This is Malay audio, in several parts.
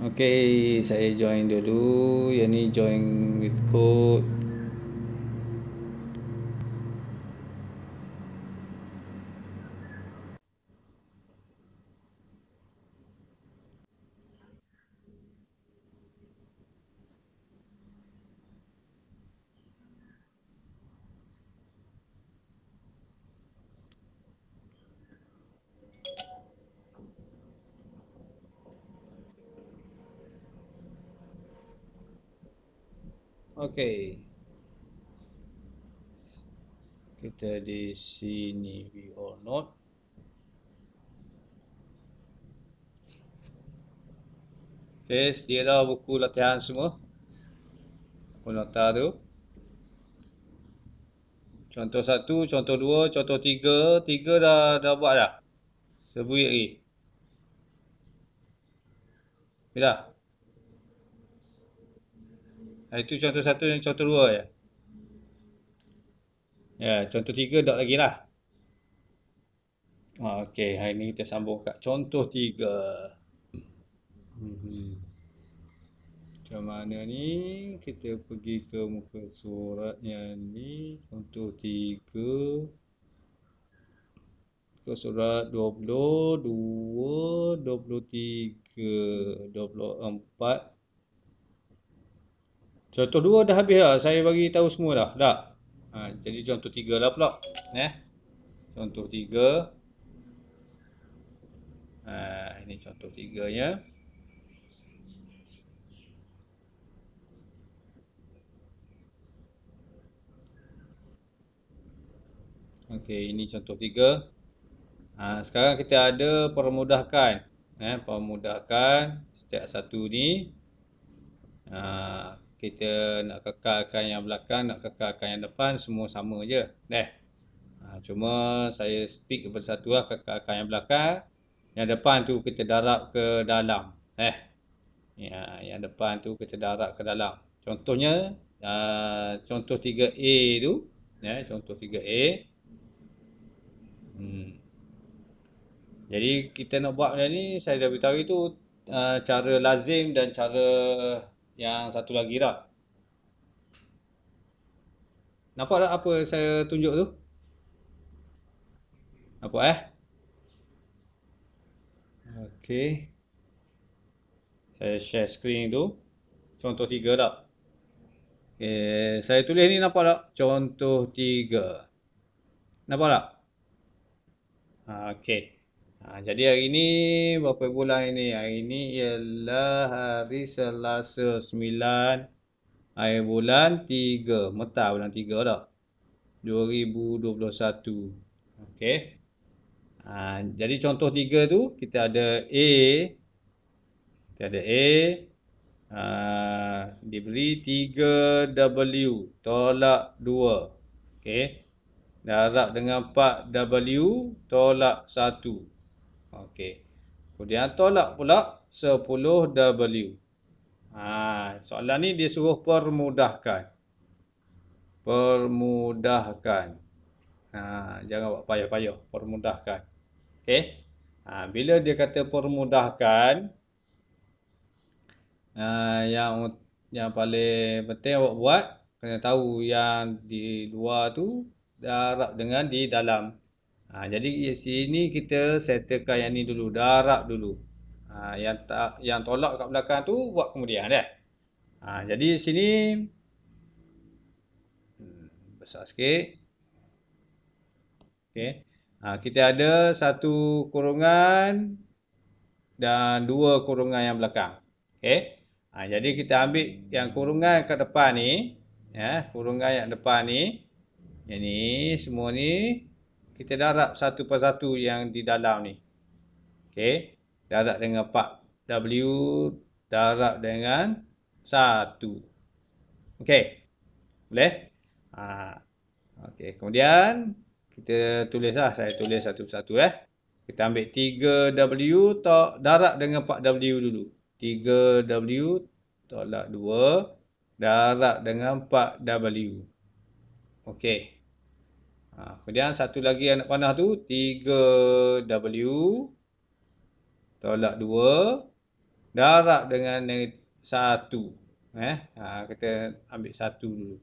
Okey, saya join dulu. Yang ni join with code sini we or not Okay, sedia dah buku latihan semua Aku nota tu Contoh satu, contoh dua, contoh tiga Tiga dah dah buat dah Sebuik lagi Okay Itu contoh satu dan contoh dua je ya? Ya, contoh tiga dot lagi lah. Ah, okey, hari ni kita sambung kat contoh tiga. Hmm. Macam mana ni? Kita pergi ke muka surat yang ni. Contoh tiga. Muka surat dua dua, dua tiga, dua 23, empat. Contoh dua dah habis lah. Saya bagi tahu semua dah. Dah? Ha, jadi contoh tiga lah pula. Eh. Contoh tiga. Ha, ini contoh tiga nya. Okey, ini contoh tiga. Ha, sekarang kita ada permudahkan. Eh, permudahkan step satu ni. Ha, kita nak kekalkan yang belakang, nak kekalkan yang depan, semua sama je. Nah, ha, cuma saya stick kepada satu lah, kekalkan yang belakang. Yang depan tu kita darab ke dalam. Eh, ya, yang depan tu kita darab ke dalam. Contohnya, uh, contoh 3A tu. Ya, contoh 3A. Hmm. Jadi kita nak buat benda ni, saya dah beritahu itu uh, cara lazim dan cara yang satu lagi lah. Nampak tak apa saya tunjuk tu? Nampak eh? Okay. Saya share screen tu. Contoh tiga tak? Okay. Saya tulis ni nampak tak? Contoh tiga. Nampak tak? Ha, okay. Ha, jadi hari ini, berapa bulan ini? Hari ini ialah hari Selasa 9 Hari bulan 3, Meta bulan 3 dah 2021 Okay ha, Jadi contoh 3 tu, kita ada A Kita ada A ha, Diberi 3W Tolak 2 Okay Darab dengan 4W Tolak 1 Okey. Kemudian tolak pula 10W. Ha, soalan ni dia suruh permudahkan. Permudahkan. Ha, jangan buat payah-payah. Permudahkan. Okey. Ha, bila dia kata permudahkan. Ha, yang yang paling penting awak buat. Kena tahu yang di luar tu. Darab dengan di dalam. Ha, jadi sini kita settlekan yang ni dulu, darab dulu. Ha, yang tak yang tolak kat belakang tu buat kemudian dah. Eh? Ha, jadi sini hmm, besar sikit. Okey. Ha, kita ada satu kurungan dan dua kurungan yang belakang. Okay. Ha, jadi kita ambil yang kurungan ke depan ni, ya, kurungan yang depan ni. Yang ni semua ni kita darab satu persatu yang di dalam ni. Okey. Darab dengan 4W darab dengan 1. Okey. Boleh? Ha. Okey, kemudian kita tulislah, saya tulis satu persatu eh. Kita ambil 3W tak darab dengan 4W dulu. 3W tolak 2 darab dengan 4W. Okey. Ha, kemudian satu lagi anak panah tu 3W tolak 2 darab dengan 1. Eh, ha, kita ambil 1 dulu.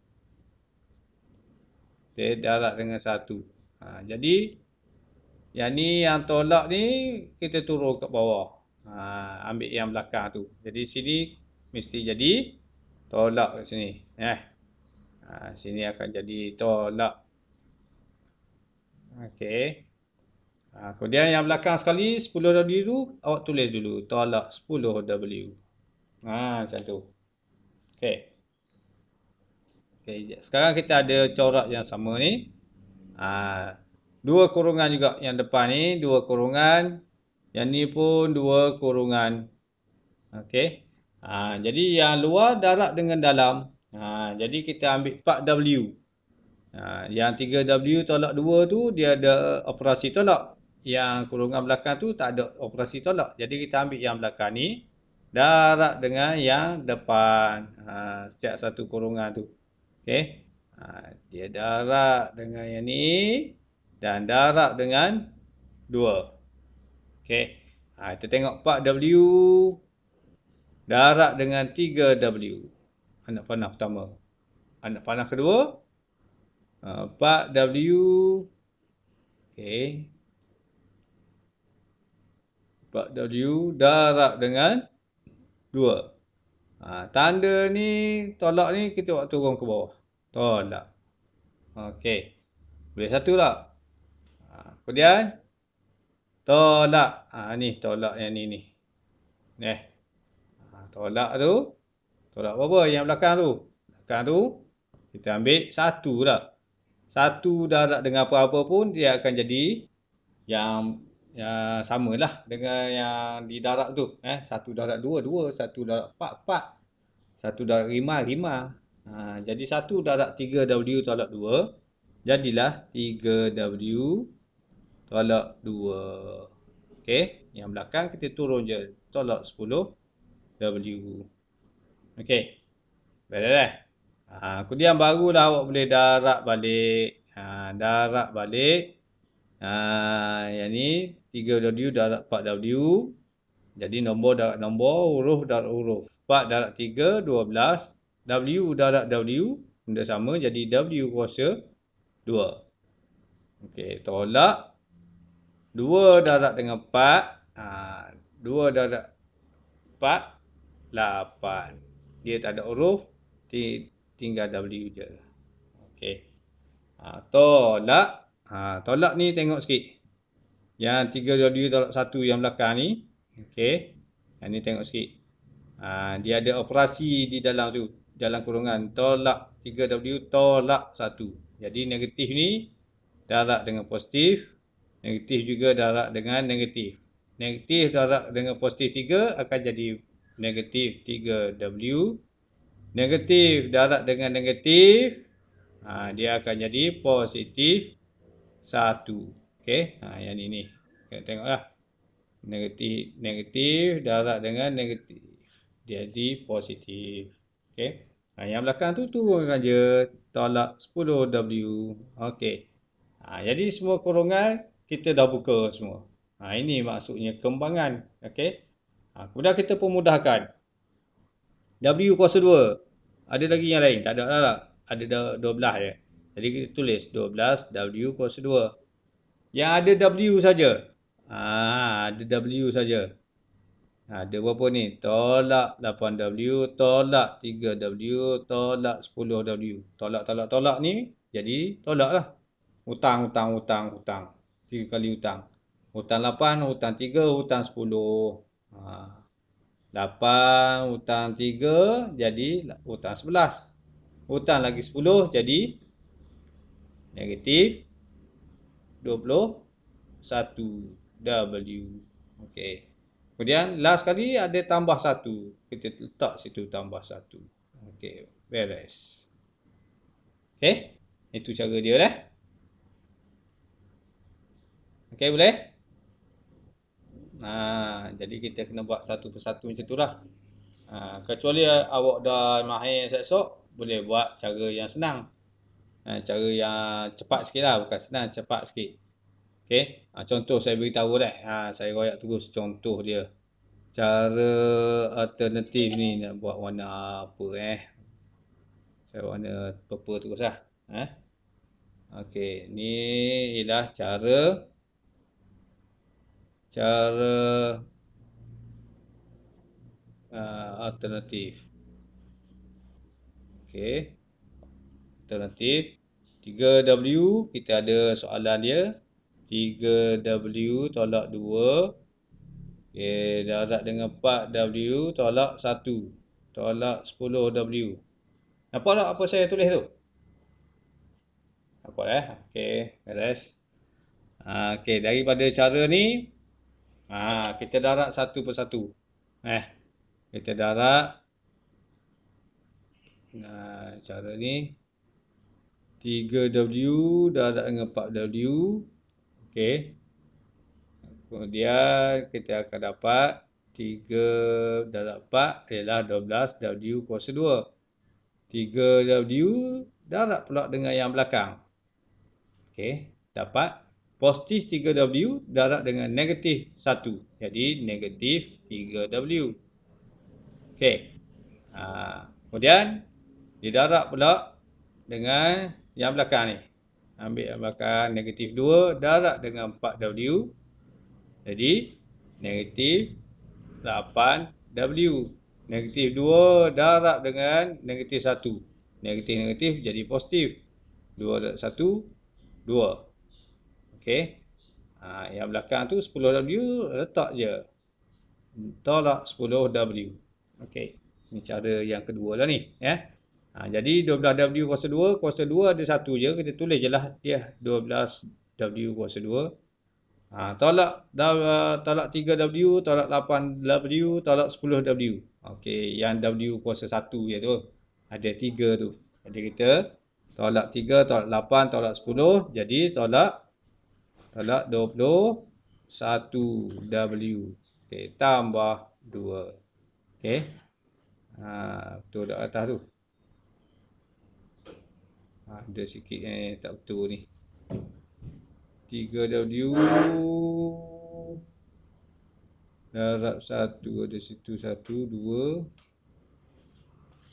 Okay, darab dengan 1. Ha, jadi yang ni yang tolak ni kita turun kat bawah. Ha, ambil yang belakang tu. Jadi sini mesti jadi tolak kat sini. Eh. Ha, sini akan jadi tolak Okey. Ha, kemudian yang belakang sekali 10 W dulu, awak tulis dulu tolak 10 W. Ha macam tu. Okey. Okey, sekarang kita ada corak yang sama ni. Ha, dua kurungan juga yang depan ni, dua kurungan. Yang ni pun dua kurungan. Okey. Ha, jadi yang luar darab dengan dalam. Ha, jadi kita ambil 4 W. Ha, yang 3W tolak 2 tu dia ada operasi tolak. Yang kurungan belakang tu tak ada operasi tolak. Jadi kita ambil yang belakang ni darab dengan yang depan ha, setiap satu kurungan tu. Okay? Ha, dia darab dengan yang ni dan darab dengan 2. Okay? Ha, kita tengok 4W darab dengan 3W. Anak panah pertama. Anak panah kedua Ah, Pak W Okay Pak W darab dengan 2 ha, ah, Tanda ni tolak ni kita buat turun ke bawah Tolak Okay Boleh satu tak? Ha, kemudian Tolak ha, Ni tolak yang ni ni Eh ha, Tolak tu Tolak apa? yang belakang tu? Belakang tu Kita ambil satu tak? satu darat dengan apa-apa pun dia akan jadi yang yang samalah dengan yang di darat tu eh satu darat dua dua satu darat empat empat satu darat lima lima ha, jadi satu darat tiga w tolak dua jadilah tiga w tolak dua okey yang belakang kita turun je tolak sepuluh w okey Baiklah. Ha, kemudian barulah awak boleh darab balik. Ha, darab balik. Ha, yang ni 3W darab 4W. Jadi nombor darab nombor, huruf darab huruf. 4 darab 3, 12. W darab W. Benda sama jadi W kuasa 2. Okey, tolak. 2 darab dengan 4. Ha, 2 darab 4, 8. Dia tak ada huruf tinggal W je. Okey. Ha, tolak. Ha, tolak ni tengok sikit. Yang tiga w tolak satu yang belakang ni. Okey. Yang ni tengok sikit. Ha, dia ada operasi di dalam tu. Dalam kurungan. Tolak tiga w tolak satu, Jadi negatif ni darab dengan positif. Negatif juga darab dengan negatif. Negatif darab dengan positif tiga akan jadi negatif tiga w negatif darab dengan negatif ha, dia akan jadi positif 1 okey ha yang ini kita tengoklah negatif negatif darab dengan negatif jadi positif okey ha, yang belakang tu turunkan je tolak 10w okey ha, jadi semua kurungan kita dah buka semua ha, ini maksudnya kembangan okey ha, kemudian kita pemudahkan w kuasa 2 ada lagi yang lain? Tak ada lah. lah. Ada 12 ya Jadi kita tulis 12 W kuasa 2. Yang ada W saja. Ah, ada W saja. Ada berapa ni? Tolak 8W, tolak 3W, tolak 10W. Tolak, tolak, tolak ni. Jadi, tolak lah. Hutang, hutang, hutang, hutang. Tiga kali hutang. Hutang 8, hutang 3, hutang 10. Haa. Ah. 8 hutang 3 jadi hutang 11. Hutang lagi 10 jadi negatif 21 W. Okey. Kemudian last kali ada tambah 1. Kita letak situ tambah 1. Okey, beres. Okey, itu cara dia dah. Okey, boleh? ha, Jadi kita kena buat satu persatu macam tu lah ha, Kecuali awak dah mahir esok Boleh buat cara yang senang ha, Cara yang cepat sikit lah Bukan senang, cepat sikit okay? ha, Contoh saya beritahu dah ha, Saya royak terus contoh dia Cara alternatif ni nak buat warna apa eh Saya warna purple terus lah eh? Okey, ni ialah cara cara uh, alternatif. Okey. Alternatif 3W kita ada soalan dia. 3W tolak 2. Okey, darab dengan 4W tolak 1. Tolak 10W. Nampak tak apa saya tulis tu? Nampak eh? Okey, beres. Ah, Okey, daripada cara ni, Ha, kita darat satu persatu. Eh, kita darat. Nah, cara ni 3W darat dengan 4W. Okey. Kemudian kita akan dapat 3 darat 4 ialah 12W kuasa 2. 3W darat pula dengan yang belakang. Okey, dapat positif 3W darab dengan negatif 1. Jadi negatif 3W. Okey. Ha, kemudian dia darab pula dengan yang belakang ni. Ambil yang belakang negatif 2 darab dengan 4W. Jadi negatif 8W. Negatif 2 darab dengan negatif 1. Negatif-negatif jadi positif. 2 darab 1, 2. Okey. Ha, yang belakang tu 10W letak je. Tolak 10W. Okey. Ni cara yang kedua lah ni. Ya. Ha, jadi 12W kuasa 2. Kuasa 2 ada satu je. Kita tulis je lah. Dia 12W kuasa 2. Ha, tolak tolak 3W, tolak 8W, tolak 10W. Okey, yang W kuasa 1 dia tu. Ada 3 tu. Jadi kita tolak 3, tolak 8, tolak 10. Jadi tolak 12. Tolak 20. 1W. Okey. Tambah 2. Okey. Ha, betul tak atas tu? Ha, ada sikit eh. Tak betul ni. 3W. Darab 1. Ada situ 1. 2.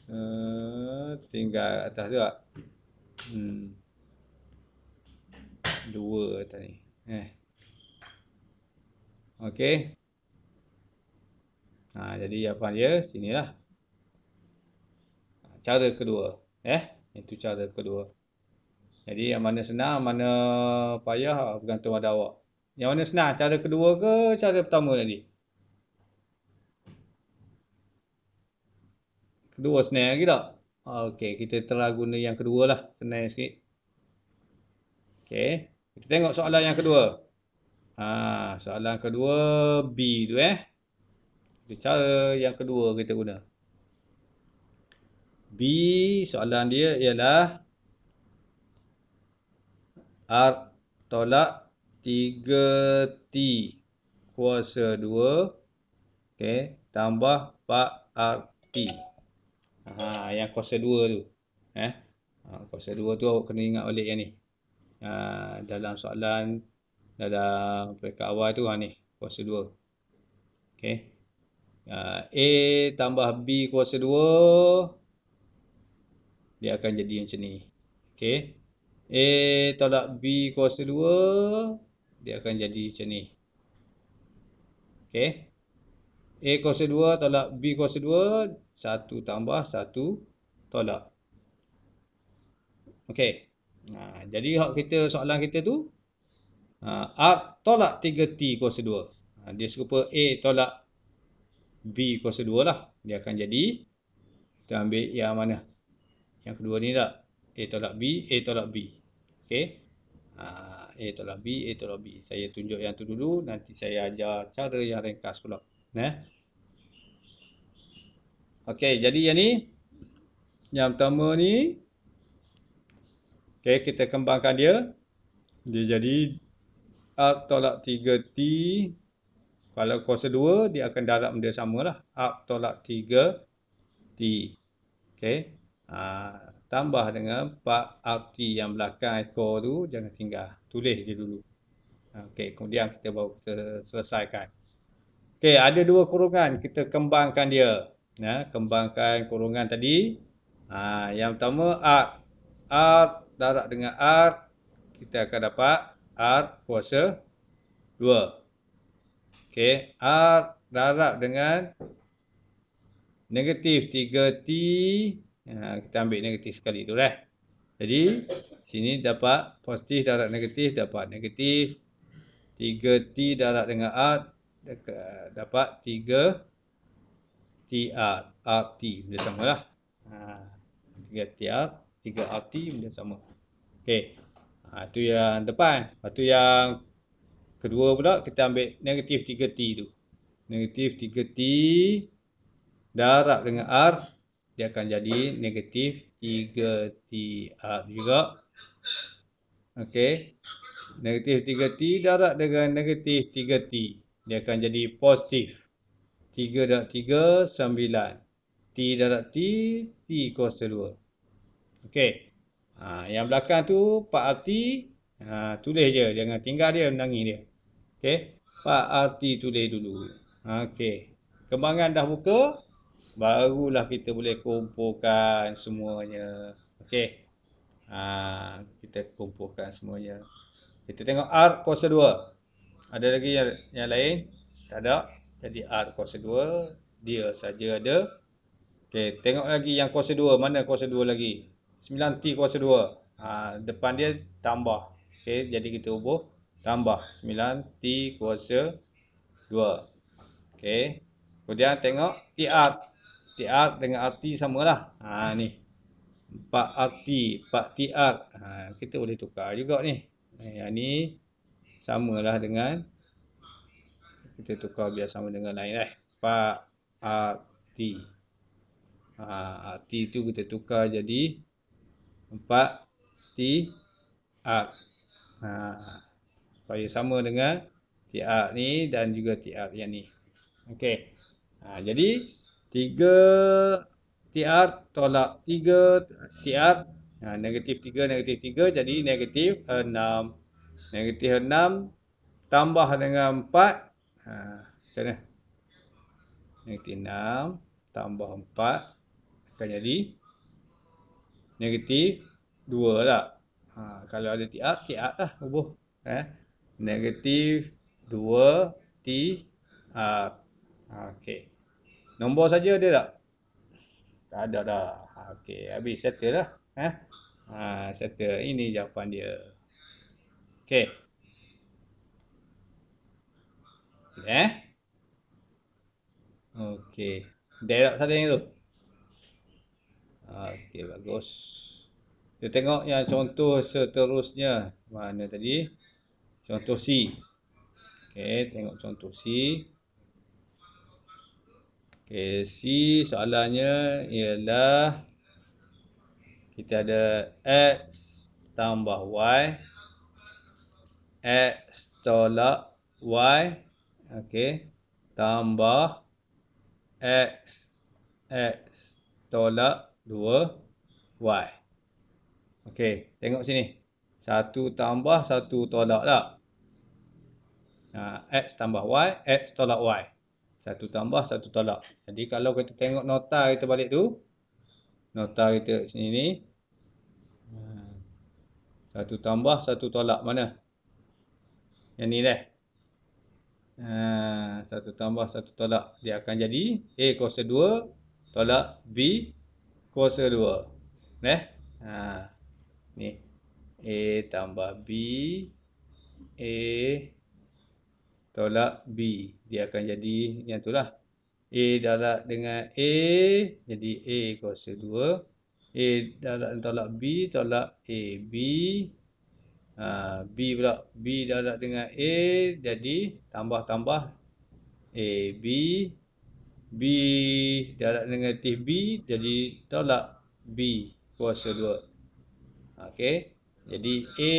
Uh, tinggal atas tu tak? Hmm. 2 atas ni. Eh. Okey. Ha, jadi apa dia sinilah. Ha, cara kedua. Eh, itu cara kedua. Jadi yang mana senang, mana payah bergantung pada awak. Yang mana senang, cara kedua ke cara pertama tadi? Kedua senang lagi tak? Okey, kita telah guna yang kedua lah. Senang sikit. Okey. Kita tengok soalan yang kedua. Ha, soalan kedua B tu eh. Itu cara yang kedua kita guna. B soalan dia ialah R tolak 3T kuasa 2 okay, tambah 4RT. Ha, yang kuasa 2 tu. Eh? Ha, kuasa 2 tu awak kena ingat balik yang ni uh, dalam soalan dalam peringkat awal tu ha ni kuasa 2 okey uh, a tambah b kuasa 2 dia akan jadi macam ni okey a tolak b kuasa 2 dia akan jadi macam ni okey a kuasa 2 tolak b kuasa 2 1 tambah 1 tolak okey Ha, jadi hak kita soalan kita tu ha, R tolak 3T kuasa 2. Ha, dia serupa A tolak B kuasa 2 lah. Dia akan jadi kita ambil yang mana? Yang kedua ni tak? A tolak B, A tolak B. Okay. Ha, A tolak B, A tolak B. Saya tunjuk yang tu dulu. Nanti saya ajar cara yang ringkas pula. Nah, Okay, jadi yang ni. Yang pertama ni. Okey, kita kembangkan dia. Dia jadi up tolak 3T. Kalau kuasa 2, dia akan darab dia sama lah. Up tolak 3T. Okey. Ha, tambah dengan 4 t yang belakang ekor tu. Jangan tinggal. Tulis je dulu. Ha, okey, kemudian kita baru kita selesaikan. Okey, ada dua kurungan. Kita kembangkan dia. Nah, ha, kembangkan kurungan tadi. Ha, yang pertama, up. Up darab dengan R kita akan dapat R kuasa 2. Okey, R darab dengan negatif 3T. Ha, kita ambil negatif sekali tu lah. Jadi, sini dapat positif darab negatif dapat negatif. 3T darab dengan R dapat 3 t. RT, sama lah, Ha, 3TR. 3RT benda sama Okey ha, tu yang depan Lepas tu yang kedua pula kita ambil negatif 3T tu Negatif 3T darab dengan R Dia akan jadi negatif 3 R juga Okey Negatif 3T darab dengan negatif 3T Dia akan jadi positif 3 darab 3, 9 T darab T, T kuasa 2 Okey. Ha, yang belakang tu Pak Arti ha, tulis je. Jangan tinggal dia, menangi dia. Okey. Pak Arti tulis dulu. Ha, Okey. Kembangan dah buka. Barulah kita boleh kumpulkan semuanya. Okey. Ha, kita kumpulkan semuanya. Kita tengok R kuasa 2. Ada lagi yang, yang lain? Tak ada. Jadi R kuasa 2. Dia saja ada. Okey. Tengok lagi yang kuasa 2. Mana kuasa 2 lagi? 9T kuasa 2 ha, Depan dia tambah okay, Jadi kita ubah Tambah 9T kuasa 2 okay. Kemudian tengok TR TR dengan RT samalah ha, ni. 4RT 4TR ha, Kita boleh tukar juga ni ha, Yang ni samalah dengan Kita tukar biar sama dengan lain eh. 4RT Ha, arti tu kita tukar jadi empat T up. Ha. Supaya sama dengan T up ni dan juga T up yang ni. Okey. Ha, jadi tiga T up tolak tiga T up. Ha, negatif tiga, negatif tiga. Jadi negatif enam. Negatif enam tambah dengan empat. Ha, macam mana? Negatif enam tambah empat. Akan jadi negatif 2 lah. Ha, kalau ada TR, TR lah hubuh. Eh? Negatif 2 TR. Okey. Nombor saja ada tak? Tak ada dah. Ha, okey, habis settle lah. Eh? Ha, settle. Ini jawapan dia. Okey. Eh? Okey. Derak satu yang itu. Okey bagus. Kita tengok yang contoh seterusnya. Mana tadi? Contoh C. Okey, tengok contoh C. Okey, C soalannya ialah kita ada X tambah Y. X tolak Y. Okey. Tambah X. X tolak Y. 2y. Okey, tengok sini. 1 tambah 1 tolak tak? Nah ha, x tambah y, x tolak y. 1 tambah 1 tolak. Jadi kalau kita tengok nota kita balik tu. Nota kita kat sini ni. 1 ha, tambah 1 tolak mana? Yang ni lah. 1 uh, tambah 1 tolak. Dia akan jadi A kuasa 2 tolak B kuasa 2 eh? ha. ni A tambah B A tolak B dia akan jadi yang tu lah A dalak dengan A jadi A kuasa 2 A dalam tolak B tolak A B ha. B pula B dalak dengan A jadi tambah-tambah A B B darat negatif B jadi tolak B kuasa 2. Okey. Jadi A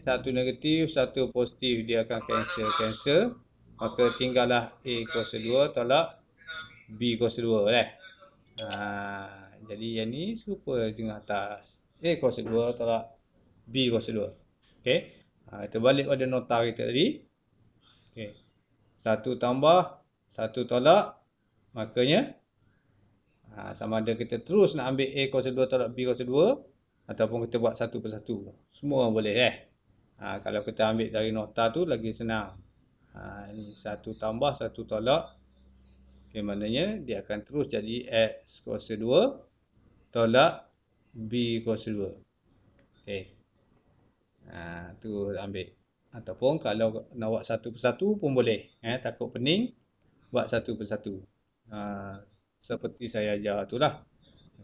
satu negatif, satu positif dia akan cancel, cancel. Maka tinggallah A kuasa 2 tolak B kuasa 2 eh. Right? Ha, jadi yang ni serupa dengan atas. A kuasa 2 tolak B kuasa 2. Okey. Ha, kita balik pada nota kita tadi. Okey. 1 tambah 1 tolak Makanya ha, sama ada kita terus nak ambil A kuasa 2 tolak B kuasa 2 ataupun kita buat satu persatu. Semua boleh eh. Ha, kalau kita ambil dari nota tu lagi senang. Ha, ini satu tambah satu tolak. Okay, maknanya dia akan terus jadi X kuasa 2 tolak B kuasa 2. Okay. Ha, tu ambil. Ataupun kalau nak buat satu persatu pun boleh. Eh, takut pening. Buat satu persatu ha, seperti saya ajar itulah.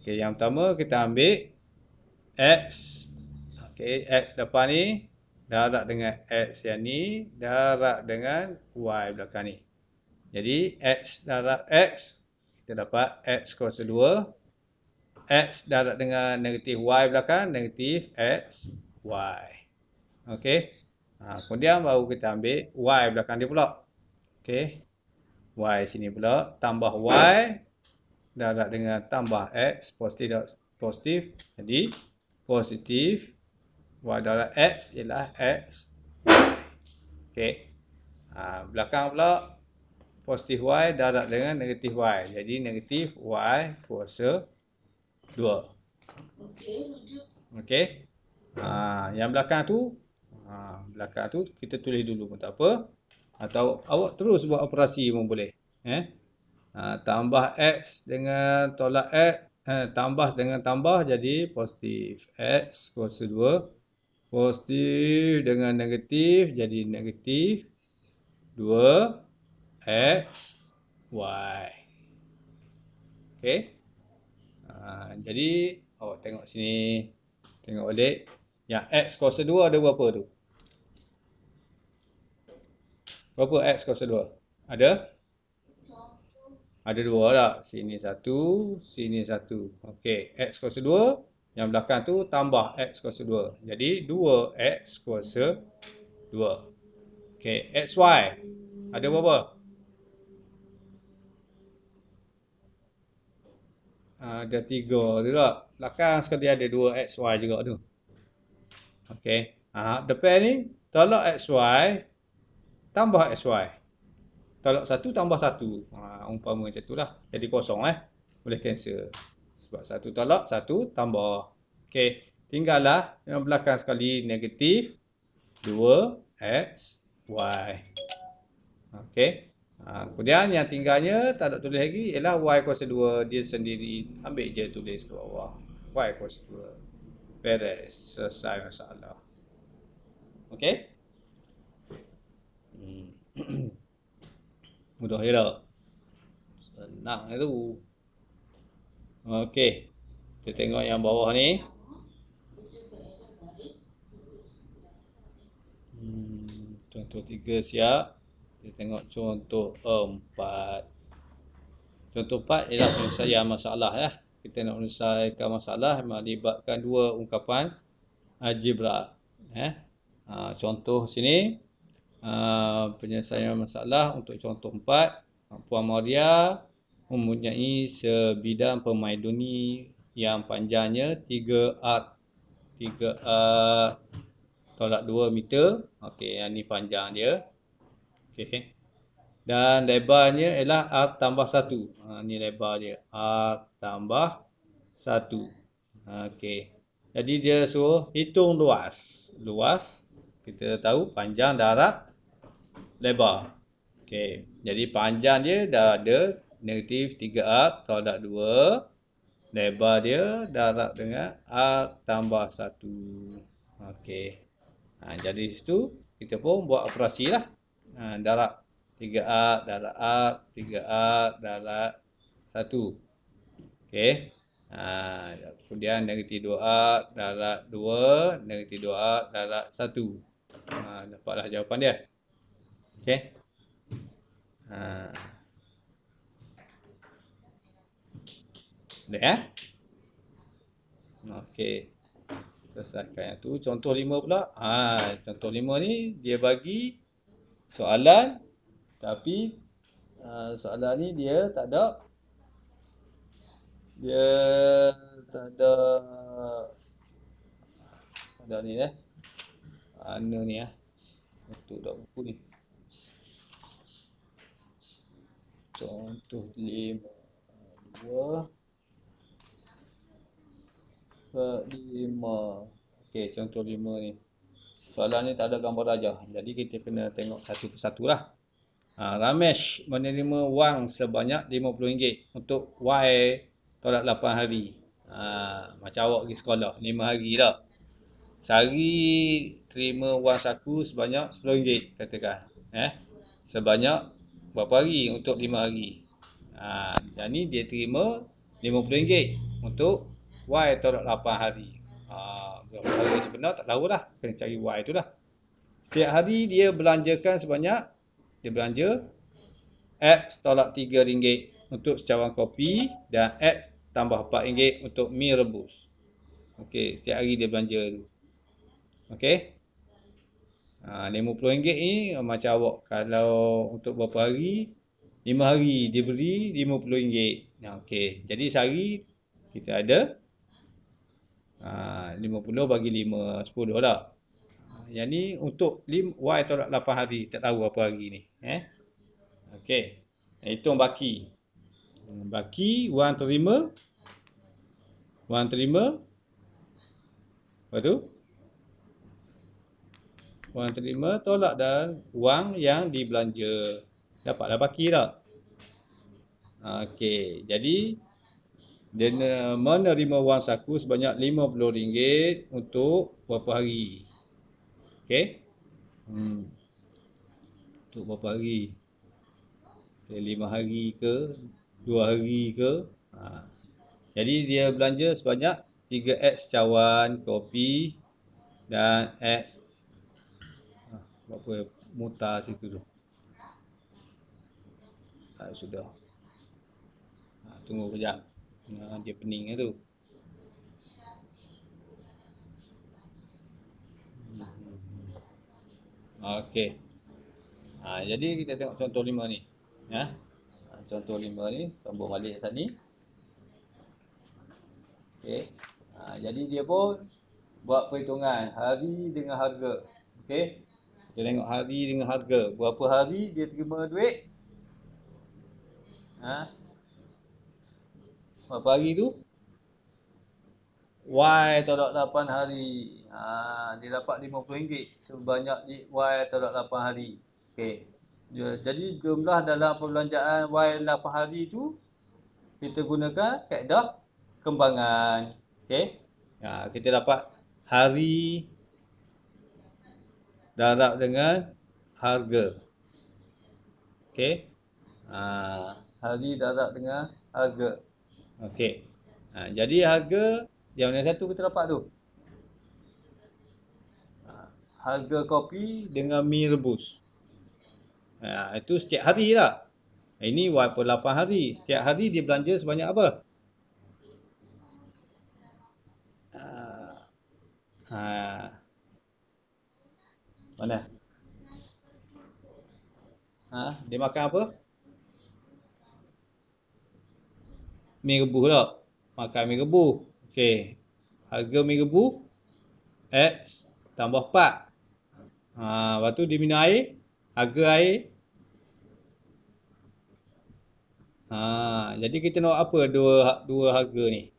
Okey, yang pertama kita ambil x. Okey, x depan ni darab dengan x yang ni, darab dengan y belakang ni. Jadi x darat x kita dapat x kuasa 2. x darat dengan negatif y belakang, negatif x y. Okey. Ha, ah, kemudian baru kita ambil y belakang dia pula. Okey. Y sini pula. Tambah Y. Darat dengan tambah X. Positif positif. Jadi positif. Y darat X ialah X. Okey. Ha, belakang pula. Positif Y darat dengan negatif Y. Jadi negatif Y kuasa 2. Okey. Okey. Ha, yang belakang tu. Ha, belakang tu kita tulis dulu pun tak apa atau awak terus buat operasi pun boleh eh ha, tambah x dengan tolak x eh, tambah dengan tambah jadi positif x kuasa 2 positif dengan negatif jadi negatif 2 x y Okay? ha, jadi awak tengok sini tengok balik yang x kuasa 2 ada berapa tu Berapa X kuasa 2? Ada? Ada 2 tak? Lah. Sini 1, sini 1. Okey, X kuasa 2 yang belakang tu tambah X kuasa 2. Jadi 2X kuasa 2. Okey, x y ada berapa? Ada 3 tu tak? Lah. Belakang sekali ada 2 y juga tu. Okey. Ha, ah, depan ni tolak x y tambah xy. Tolak satu tambah satu. Ha, umpama macam itulah. Jadi kosong eh. Boleh cancel. Sebab satu tolak, satu tambah. Okey. Tinggallah yang belakang sekali negatif 2xy. Okey. Ha, kemudian yang tinggalnya tak ada tulis lagi ialah y kuasa 2. Dia sendiri ambil je tulis ke bawah. Y kuasa 2. Beres. Selesai masalah. Okey mudah je tak senang je lah tu kita tengok yang bawah ni contoh hmm, tiga siap kita tengok contoh empat. contoh empat ialah penyelesaian masalah ya. kita nak menyelesaikan masalah melibatkan dua ungkapan algebra eh? Ya. ha, contoh sini Ah, penyelesaian masalah untuk contoh empat Puan Maria mempunyai sebidang pemaiduni yang panjangnya 3 art 3 art tolak 2 meter Okey, yang ni panjang dia Okey. Dan lebarnya ialah art tambah 1 ha, Ni lebar dia art tambah 1 Okey. Jadi dia suruh hitung luas Luas kita tahu panjang darat lebar. Okey. Jadi panjang dia dah ada negatif 3 a tolak 2. Lebar dia darab dengan a tambah 1. Okey. Ha, jadi situ kita pun buat operasi lah. Ha, darab 3 up, darab up, 3 up, darab 1. Okey. Ha, kemudian negatif 2 a darab 2. Negatif 2 a darab 1. Ha, dapatlah jawapan dia. Okay. Ha. Ah. Ada ya? Okay. Selesaikan yang tu. Contoh lima pula. Ha. Contoh lima ni dia bagi soalan. Tapi uh, soalan ni dia tak ada. Dia tak ada. Tak ada ni ya. Ana ni ya. Untuk dok buku ni. contoh lima dua lima okey contoh lima ni soalan ni tak ada gambar aja jadi kita kena tengok satu persatu lah ha, Ramesh menerima wang sebanyak RM50 untuk Y tolak 8 hari ha, macam awak pergi sekolah 5 hari lah sehari terima wang saku sebanyak RM10 katakan eh sebanyak berapa hari untuk 5 hari. Ha, yang ni dia terima RM50 untuk Y tolak 8 hari. Ha, berapa hari sebenar tak tahulah. Kena cari Y tu lah. Setiap hari dia belanjakan sebanyak dia belanja X tolak RM3 untuk secawan kopi dan X tambah RM4 untuk mie rebus. Okey, setiap hari dia belanja tu. Okey. Ha, RM50 ni eh, macam awak kalau untuk berapa hari 5 hari dia beli RM50 nah, okay. Jadi sehari kita ada RM50 ha, bagi 5, 10 lah Yang ni untuk lim Y atau 8 hari tak tahu apa hari ni eh? Okay, hitung baki hmm, Baki, wang terima Wang terima Lepas tu orang terima tolak dan wang yang dibelanja. Dapatlah baki tak? Okey, jadi dia menerima wang saku sebanyak RM50 untuk berapa hari? Okey? Hmm. Untuk berapa hari? Okay, 5 hari ke? dua hari ke? Ha. Jadi dia belanja sebanyak 3x cawan kopi dan x buat apa mutar situ tu ha, sudah ha, tunggu kejap ha, dia pening lah tu Okey. Ha, jadi kita tengok contoh lima ni. Ya. Ha, contoh lima ni sambung balik tadi. Okey. Ha, jadi dia pun buat perhitungan hari dengan harga. Okey. Dia tengok hari dengan harga. Berapa hari dia terima duit? Ha? Berapa hari tu? Y tolak 8 hari. Ha, dia dapat RM50 sebanyak Y tolak 8 hari. Okay. Ya, jadi jumlah dalam perbelanjaan Y 8 hari tu kita gunakan kaedah kembangan. Okay. Ha, kita dapat hari darab dengan harga. Okey. Ha, ah, hari darab dengan harga. Okey. Ha, jadi harga yang mana satu kita dapat tu? Ah, harga kopi dengan mi rebus. Ha, itu setiap hari lah. Ini walaupun 8 hari. Setiap hari dia belanja sebanyak apa? Mana? Ha? Dia makan apa? Mie rebu pula. Makan mie rebu. Okey. Harga mie rebu X tambah 4. Ha, lepas tu dia minum air. Harga air. Ha, jadi kita nak apa dua dua harga ni?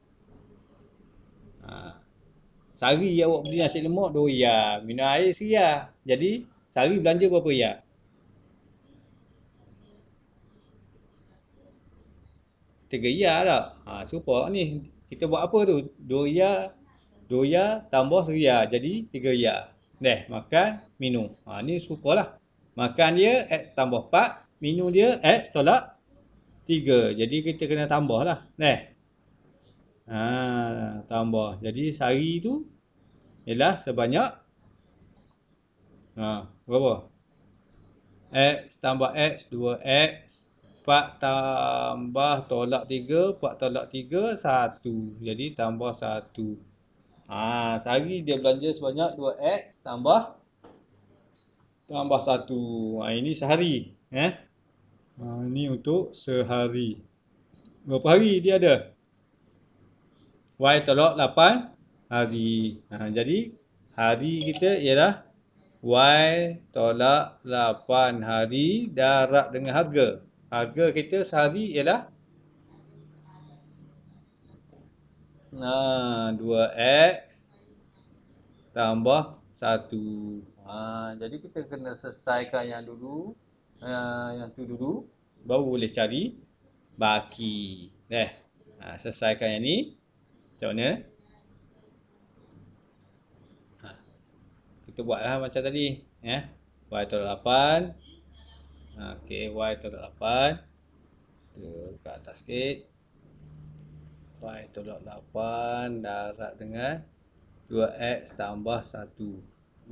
Sehari awak beli nasi lemak 2 riyal, minum air 1 riyal. Jadi sari belanja berapa ya? tiga ya lah. Ha, cuba ni. Kita buat apa tu? Dua ia, dua ia tambah seria. Jadi tiga ya. Neh, makan, minum. Ha, ni cuba lah. Makan dia X tambah 4. Minum dia X tolak 3. Jadi kita kena tambah lah. Neh, Ha, tambah. Jadi sari tu ialah sebanyak ha, berapa? X tambah X, 2X. 4 tambah tolak 3, 4 tolak 3, 1. Jadi tambah 1. Ha, sehari dia belanja sebanyak 2X tambah tambah 1. Ha, ini sehari. Eh? Ha, ini untuk sehari. Berapa hari dia ada? Y tolak 8 hari. Ha, jadi, hari kita ialah Y tolak 8 hari darab dengan harga. Harga kita sehari ialah ha, 2X tambah 1. Ha, jadi, kita kena selesaikan yang dulu. Ha, yang tu dulu. Baru boleh cari baki. Eh, ha, selesaikan yang ni. Macam mana? Ha. Kita buatlah macam tadi. ya, Y tolak 8. Okay. Y tolak 8. Ke atas sikit. Y tolak 8 darat dengan 2X tambah 1.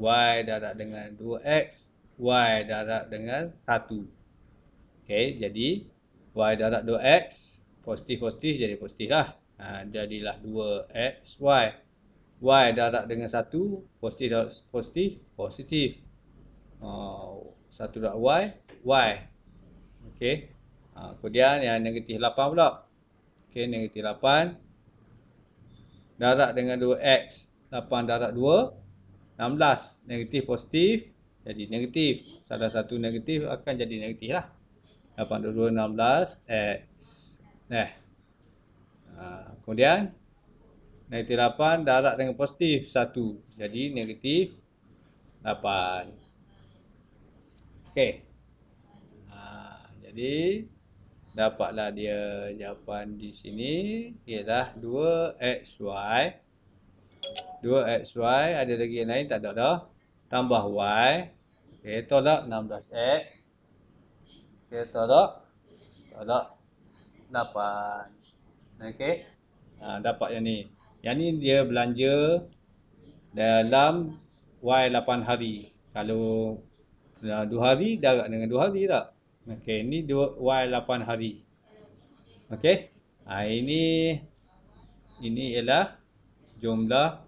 Y darat dengan 2X. Y darat dengan 1. Okay. Jadi Y darat 2X. Positif-positif jadi positif lah ha, jadilah 2xy y darab dengan 1 positif darab positif positif uh, 1 darab y y okey ha, kemudian yang negatif 8 pula okey negatif 8 darab dengan 2x 8 darab 2 16 negatif positif jadi negatif salah satu negatif akan jadi negatif lah 8 darab 2 16 x nah eh, Ha, kemudian negatif 98 darab dengan positif 1 jadi negatif 8 okey ha jadi dapatlah dia jawapan di sini ialah 2xy 2xy ada lagi yang lain tak ada dah tambah y okey tolak 16x okey tolak tolak 8 Okey. Ha, dapat yang ni. Yang ni dia belanja dalam Y 8 hari. Kalau ha, uh, 2 hari, darat dengan 2 hari tak? Okey, ini 2, Y 8 hari. Okey. Ha, ini ini ialah jumlah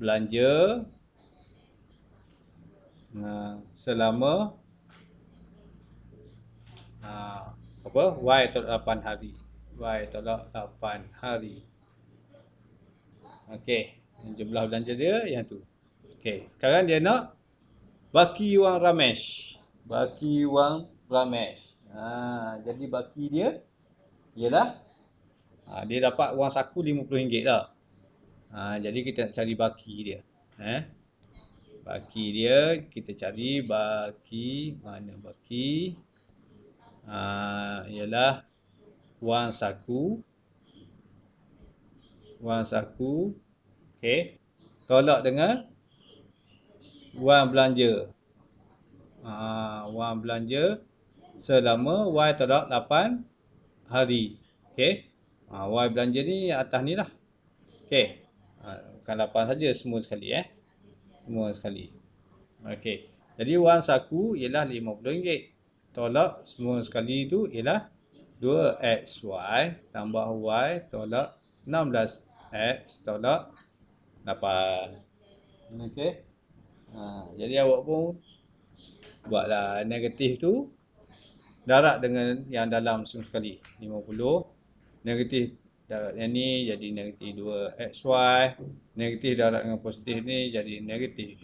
belanja uh, selama ha, apa y tolak 8 hari y tolak 8 hari okey jumlah belanja dia yang tu okey sekarang dia nak baki wang ramesh baki wang ramesh ha jadi baki dia ialah ha, dia dapat wang saku RM50 lah ha jadi kita nak cari baki dia eh baki dia kita cari baki mana baki Ah, ialah wang saku wang saku okey tolak dengan wang belanja ha, ah, wang belanja selama y tolak 8 hari okey ha, y belanja ni atas ni lah okey ha, bukan 8 saja semua sekali eh semua sekali okey jadi wang saku ialah RM50 tolak semua sekali itu ialah 2xy tambah y tolak 16x tolak 8. Okey. Ha, jadi awak pun buatlah negatif tu darat dengan yang dalam semua sekali 50. Negatif darat yang ni jadi negatif 2xy. Negatif darat dengan positif ni jadi negatif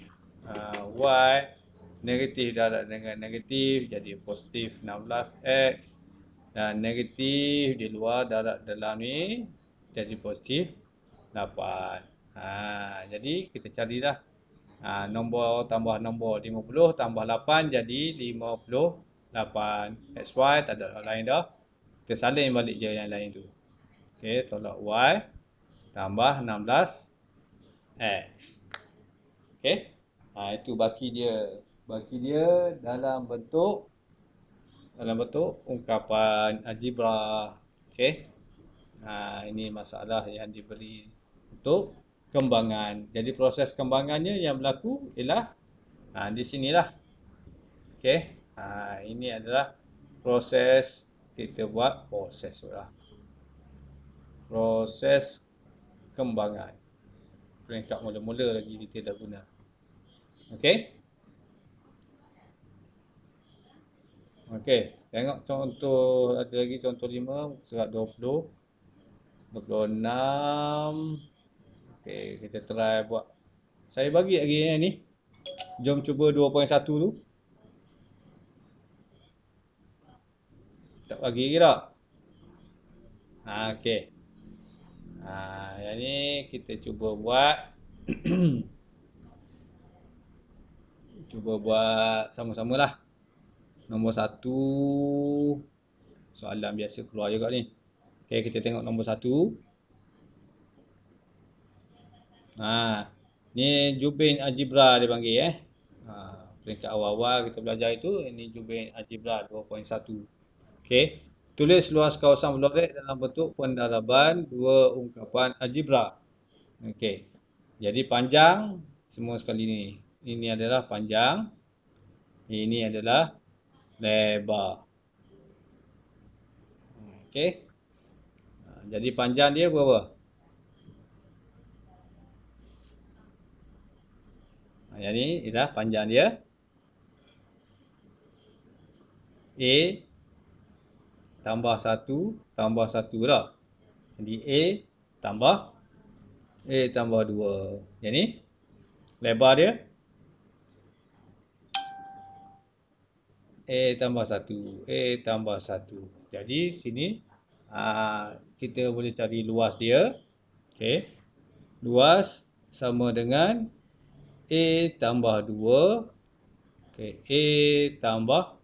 uh, y negatif darat dengan negatif jadi positif 16x dan negatif di luar darat dalam ni jadi positif 8. Ha, jadi kita carilah ha, nombor tambah nombor 50 tambah 8 jadi 58. XY tak ada lain dah. Kita saling balik je yang lain tu. Okey tolak Y tambah 16X. Okey. Ha, itu baki dia bagi dia dalam bentuk dalam bentuk ungkapan algebra okey nah ha, ini masalah yang diberi untuk kembangan jadi proses kembangannya yang berlaku ialah ha, di sinilah okey ha, ini adalah proses kita buat proses lah proses kembangan peringkat mula-mula lagi kita dah guna okey Okey, tengok contoh ada lagi contoh 5 surat 20 26 Okey, kita try buat. Saya bagi lagi yang ni. Jom cuba 2.1 tu. Tak bagi lagi tak? Ha, okey. Ha, yang ni kita cuba buat. cuba buat sama-samalah. lah. Nombor satu Soalan biasa keluar juga ni Okay kita tengok nombor satu Haa Ni Jubin Algebra dia panggil eh Haa Peringkat awal-awal kita belajar itu Ini Jubin Algebra 2.1 Okay Tulis luas kawasan blogrek dalam bentuk pendaraban dua ungkapan algebra. Okey. Jadi panjang semua sekali ni. Ini adalah panjang. Ini adalah lebar. Okey. Ha, jadi panjang dia berapa? Ha, yang ni ialah panjang dia. A tambah 1 tambah 1 lah. Jadi A tambah A tambah 2. Yang ni lebar dia 2. A eh, tambah 1 A eh, tambah 1 Jadi sini aa, ah, Kita boleh cari luas dia okay. Luas sama dengan A tambah 2 okay. A tambah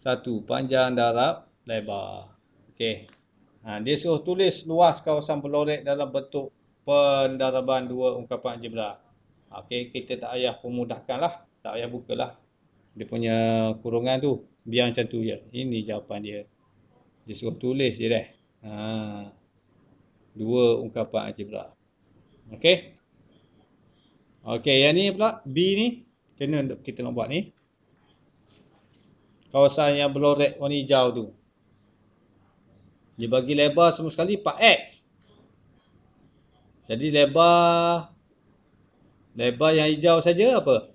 1 Panjang darab lebar okay. ha, ah, Dia suruh tulis luas kawasan pelorek dalam bentuk pendaraban 2 ungkapan jebra Okey, kita tak payah lah, tak payah bukalah dia punya kurungan tu biar macam tu je ini jawapan dia dia suruh tulis je dah ha. dua ungkapan algebra ok? ok, yang ni pula B ni kena kita nak buat ni. Kawasan yang blue red warna hijau tu. Dia bagi lebar semua sekali 4x. Jadi lebar lebar yang hijau saja apa? 4x.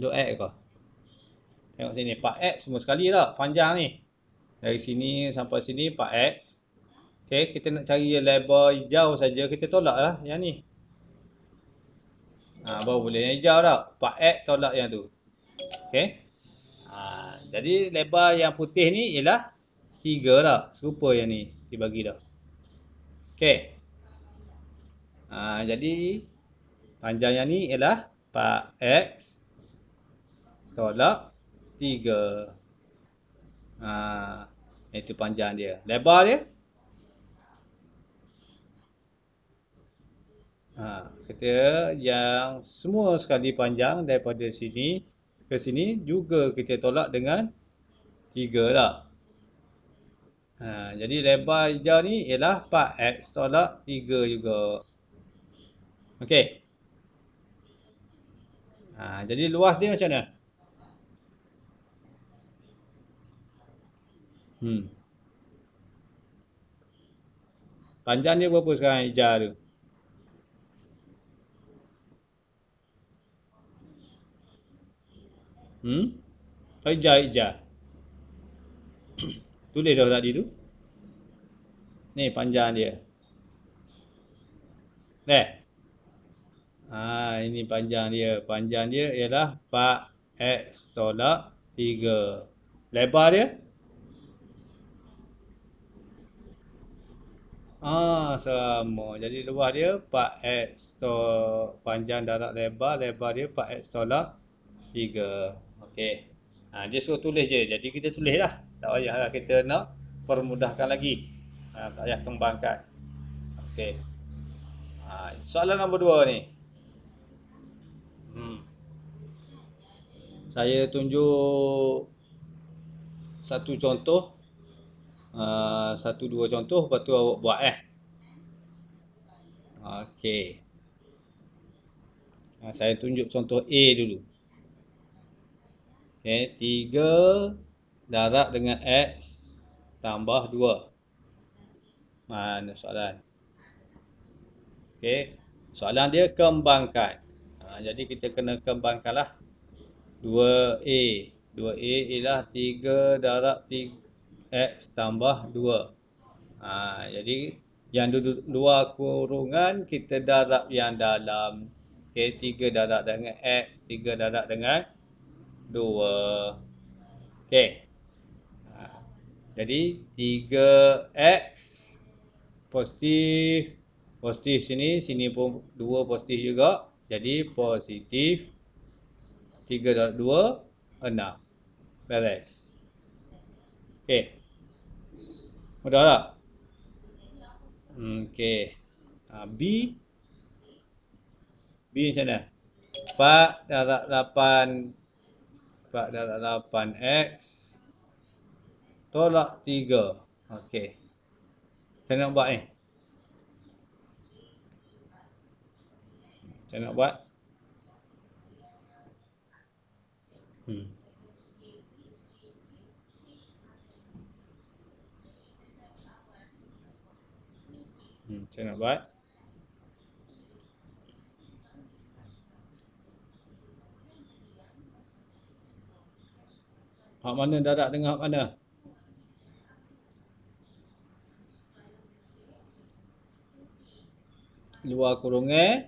Duk add ke? Tengok sini 4x semua sekali lah panjang ni. Dari sini sampai sini 4x. Okay kita nak cari label hijau saja kita tolak lah yang ni. Ha, baru boleh yang hijau tak? 4x tolak yang tu. Okay. Ha, ah, jadi label yang putih ni ialah 3 tak? Lah, serupa yang ni dibagi dah. Okay. Ha, ah, jadi panjang yang ni ialah 4x tolak 3. Ha, itu panjang dia. Lebar dia. Ha, kita yang semua sekali panjang daripada sini ke sini juga kita tolak dengan 3 lah. Ha, jadi lebar hijau ni ialah 4x tolak 3 juga. Okey. Ha, jadi luas dia macam mana? Hmm. Panjangnya berapa sekarang hijau tu? Hmm? Hijau, hijau. Tulis dah tadi tu. Ni panjang dia. Ni. Ha, ini panjang dia. Panjang dia ialah 4X tolak 3. Lebar dia? Ah, sama. Jadi luas dia 4x tolak panjang darat lebar, lebar dia 4x tolak 3. Okey. Ha, dia suruh tulis je. Jadi kita tulislah. Tak payahlah kita nak permudahkan lagi. Ha, tak payah kembangkan. Okey. Ha, soalan nombor 2 ni. Hmm. Saya tunjuk satu contoh Ah, satu dua contoh lepas tu awak buat eh. Okey. Ha, saya tunjuk contoh A dulu. Okey, 3 darab dengan x tambah 2. Mana soalan? Okey, soalan dia kembangkan. Ha, jadi kita kena kembangkanlah 2A. 2A ialah 3 darab 3 X tambah 2. Ha, jadi yang dua kurungan kita darab yang dalam. Okay, 3 darab dengan X, 3 darab dengan 2. Okay. Ha, jadi 3X positif. Positif sini, sini pun 2 positif juga. Jadi positif 3 darab 2, 6. Beres. Okay. Mudah tak? Hmm, okay. Ha, B. B macam mana? 4 darat 8. 4 darat 8 X. Tolak 3. Okay. Macam nak buat ni? Macam nak buat? Hmm. sahabat Hak mana darat dengan hak mana? Luar kurungan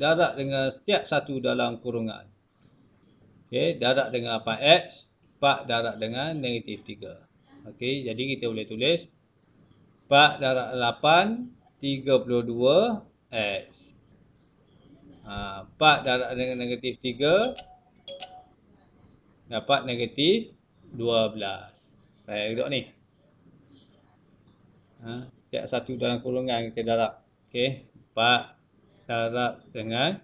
darat dengan setiap satu dalam kurungan. Okay, darat dengan apa? X 4 darat dengan negatif 3. Okay, jadi kita boleh tulis 4 darat 32x. Ha, 4 darab dengan negatif 3. Dapat negatif 12. Baik, duduk ni. Ha, setiap satu dalam kurungan kita darab. Okey. 4 darab dengan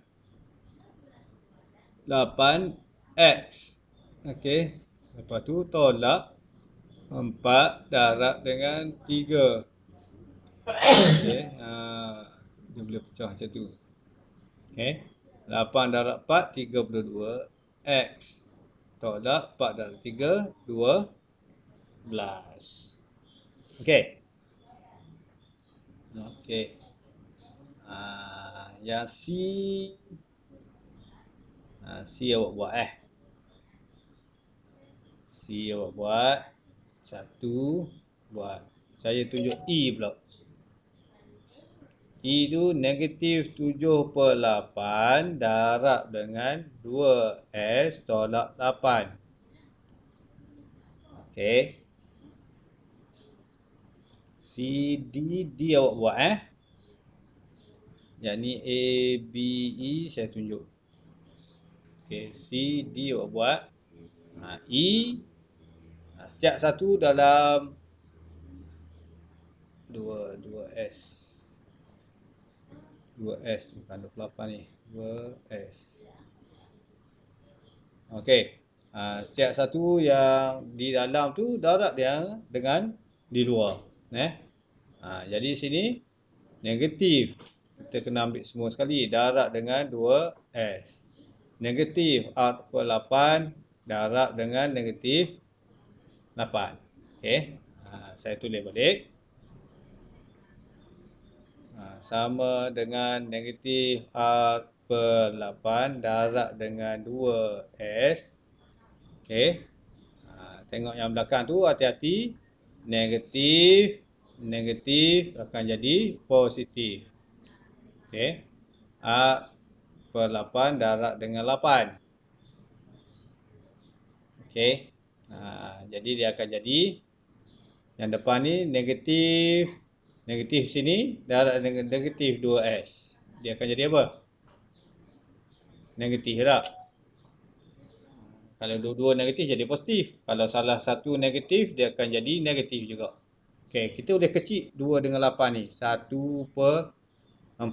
8x. Okey. Lepas tu tolak 4 darab dengan 3. 3 okay. uh, dia boleh pecah macam tu okay. 8 darab 4 32 X tolak 4 darab 3 12 Okay Okay uh, Yang C uh, C awak buat eh C awak buat Satu Buat Saya tunjuk E pulak itu negatif 7.8 darab dengan 2S tolak 8. Okey. CDD awak buat eh. Yang ni ABE saya tunjuk. Okey, CD awak buat. Ha, E. Ha, setiap satu dalam 2, 2S. 2S bukan 28 ni 2S ok uh, ah, setiap satu yang di dalam tu darab dia dengan di luar eh? uh, jadi sini negatif kita kena ambil semua sekali darab dengan 2S negatif R 8 darab dengan negatif 8 ok uh, saya tulis balik sama dengan negatif R per 8 darab dengan 2S. Okay. Ha, tengok yang belakang tu hati-hati. Negatif, negatif akan jadi positif. Okay. R per 8 darab dengan 8. Okay. Ha, jadi dia akan jadi yang depan ni negatif Negatif sini darab dengan negatif 2S. Dia akan jadi apa? Negatif lah. Kalau dua-dua negatif jadi positif. Kalau salah satu negatif dia akan jadi negatif juga. Okay, kita boleh kecil 2 dengan 8 ni. 1 per 4.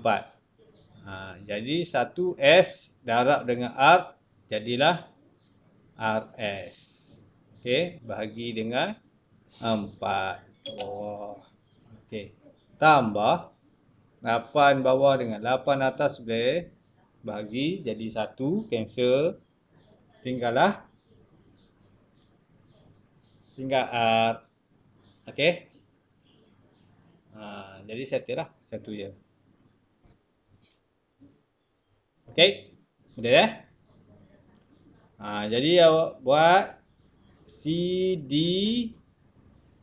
Ha, jadi 1S darab dengan R jadilah RS. Okay, bahagi dengan 4. Wah. Oh. Okey tambah 8 bawah dengan 8 atas boleh bagi jadi 1 cancel tinggallah tinggal r uh, okey ha, uh, jadi setelah satu je okey boleh eh ha, jadi awak buat c d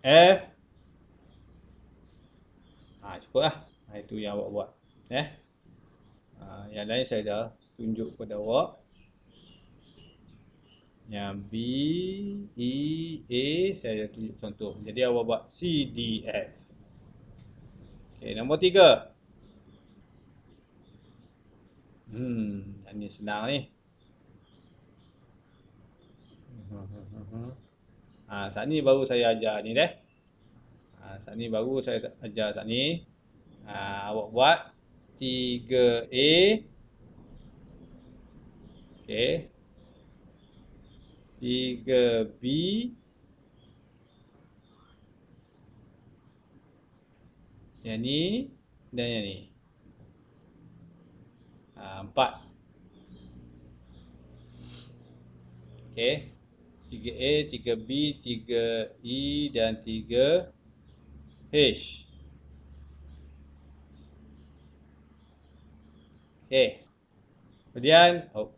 f cukup lah. Ha, itu yang awak buat. Eh? Ha, yang lain saya dah tunjuk kepada awak. Yang B, E, A saya dah tunjuk contoh. Jadi awak buat C, D, F. Okay, nombor tiga. Hmm, ini senang ni. Ah, ha, saat ni baru saya ajar ni deh. Ha, saat ni baru saya ajar saat ni. Ha, awak buat 3A. okay? 3B. Yang ni dan yang ni. Ha, empat. okay? 3A, 3B, 3E dan 3 H K Kemudian oh.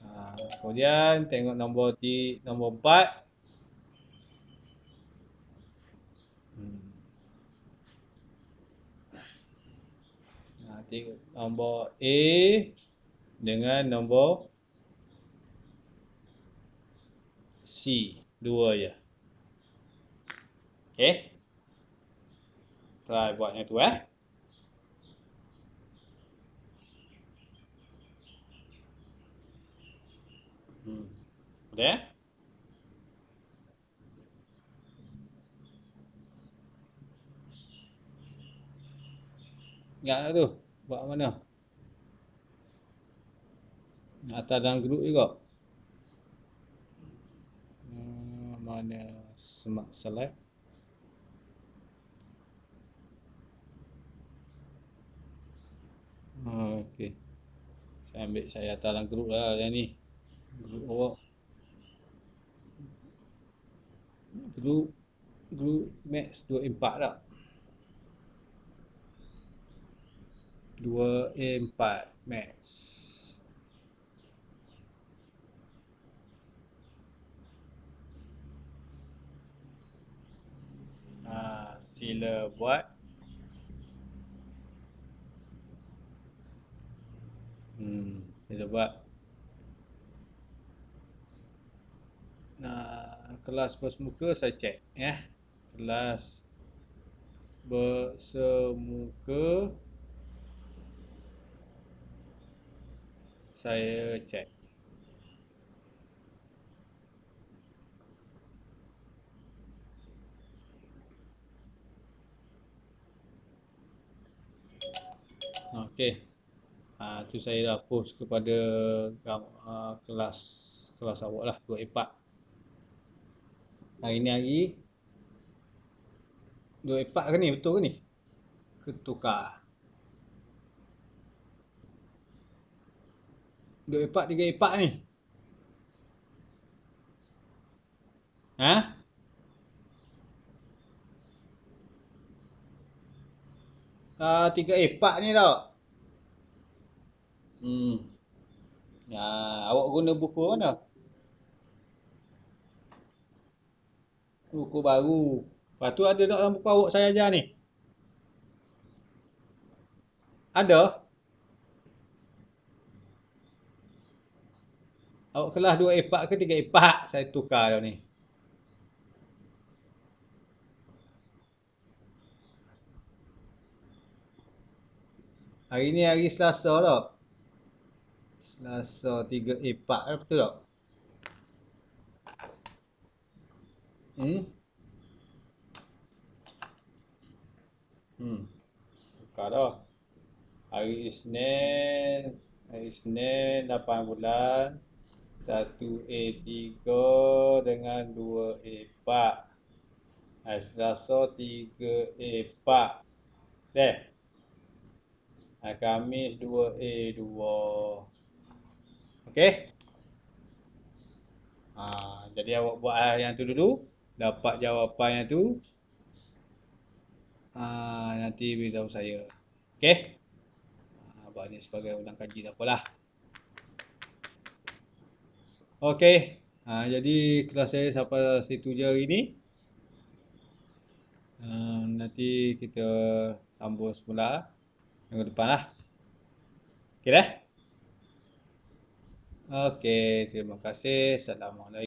Ah, kemudian tengok nombor di Nombor 4 hmm. ah, Nombor A Dengan nombor C Dua je Okay. Eh? Try buat yang tu eh. Hmm. Boleh eh? Ingat tu? Buat mana? Atas dalam grup juga. Hmm, mana smart select? Okey. Saya ambil saya hantar dalam grup lah yang ni. Grup awak. Grup grup max 2M4 dah. 2M4 max. Ah, sila buat Hmm, dia buat. Nah, kelas bersemuka saya cek, ya. Kelas bersemuka saya cek. Okay. Ah uh, tu saya dah post kepada uh, kelas kelas awak lah 24. Hari ni hari 24 ke ni betul ke ni? Ketukar. 24 tiga epak ni. Ha? Ah uh, tiga epak ni tau. Hmm. Ha, awak guna buku mana? Buku baru. Lepas tu ada tak dalam buku awak saya ajar ni? Ada? Awak kelas 2 epak ke 3 epak saya tukar dah ni. Hari ni hari Selasa lah. Selasa 3 eh 4 eh, betul tak? Hmm. Hmm. Buka dah. Hari Isnin, hari Isnin 8 bulan 1A3 eh, dengan 2A4 eh, Hari Selasa 3A4 eh, Deh Hari Kamis 2A2 Okey. Ha, jadi awak buat yang tu dulu. Dapat jawapan yang tu. Ha, nanti beritahu saya. Okey. Ha, ni sebagai ulang kaji tak apalah. Okey. Ha, jadi kelas saya sampai situ je hari ni. Ha, nanti kita sambung semula. Minggu depan lah. Okey dah. Okey, terima kasih. Assalamualaikum.